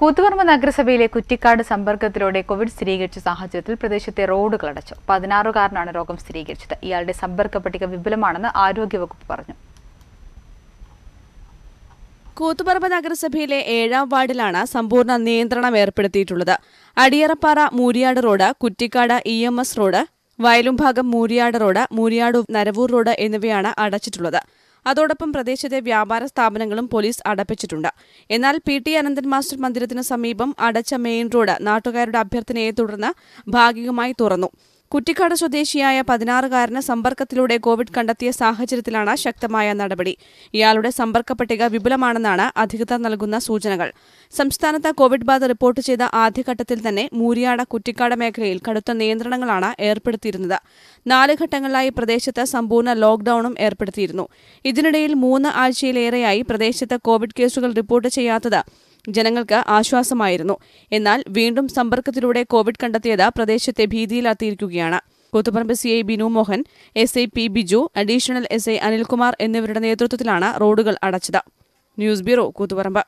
കൂത്തുപറമ്പ് നഗരസഭയിലെ കുറ്റിക്കാട് സമ്പർക്കത്തിലൂടെ കോവിഡ് സ്ഥിരീകരിച്ച സാഹചര്യത്തിൽ പ്രദേശത്തെ റോഡുകൾ അടച്ചു പതിനാറുകാരനാണ് രോഗം സ്ഥിരീകരിച്ചത് ഇയാളുടെ സമ്പർക്ക പട്ടിക വിപുലമാണെന്ന് ആരോഗ്യവകുപ്പ് പറഞ്ഞു കൂത്തുപറമ്പ് നഗരസഭയിലെ ഏഴാം വാർഡിലാണ് സമ്പൂർണ്ണ നിയന്ത്രണം ഏർപ്പെടുത്തിയിട്ടുള്ളത് Adiyarappara Mooriyad road Kuttikkad E M S road Vayalumbhagam Mooriyad road Mooriyad Naravoor road എന്നിവയാണ് അടച്ചിട്ടുള്ളത് അതോടൊപ്പം പ്രദേശത്തെ വ്യാപാര സ്ഥാപനങ്ങളും പോലീസ് അടപ്പിച്ചിട്ടുണ്ട് എന്നാൽ പി ടി അനന്തൻ മാസ്റ്റർ മന്ദിരത്തിന് സമീപം അടച്ച മെയിൻ റോഡ് നാട്ടുകാരുടെ അഭ്യർത്ഥനയെ തുടർന്ന് ഭാഗികമായി തുറന്നു കുറ്റിക്കാട് സ്വദേശിയായ പതിനാറുകാരന് സമ്പർക്കത്തിലൂടെ കോവിഡ് കണ്ടെത്തിയ സാഹചര്യത്തിലാണ് ശക്തമായ നടപടി ഇയാളുടെ സമ്പർക്ക പട്ടിക വിപുലമാണെന്നാണ് അധികൃതർ നൽകുന്ന സൂചനകൾ സംസ്ഥാനത്ത് കോവിഡ് ബാധ റിപ്പോർട്ട് ചെയ്ത ആദ്യഘട്ടത്തിൽ തന്നെ മൂരിയാട കുറ്റിക്കാട് മേഖലയിൽ കടുത്ത നിയന്ത്രണങ്ങളാണ് ഏർപ്പെടുത്തിയിരുന്നത് നാല് ഘട്ടങ്ങളിലായി പ്രദേശത്ത് സമ്പൂർണ്ണ ലോക്ഡൌണും ഏർപ്പെടുത്തിയിരുന്നു ഇതിനിടയിൽ മൂന്ന് ആഴ്ചയിലേറെയായി പ്രദേശത്ത് കോവിഡ് കേസുകൾ റിപ്പോർട്ട് ചെയ്യാത്തത് ജനങ്ങൾക്ക് ആശ്വാസമായിരുന്നു എന്നാൽ വീണ്ടും സമ്പർക്കത്തിലൂടെ കോവിഡ് കണ്ടെത്തിയത് പ്രദേശത്തെ ഭീതിയിലാത്തിയിരിക്കുകയാണ് Koothuparamba C I Binu Mohan S I P Biju additional S I Anilkumar എന്നിവരുടെ നേതൃത്വത്തിലാണ് റോഡുകൾ അടച്ചത് ന്യൂസ് ബ്യൂറോ കൂത്തുപറമ്പ്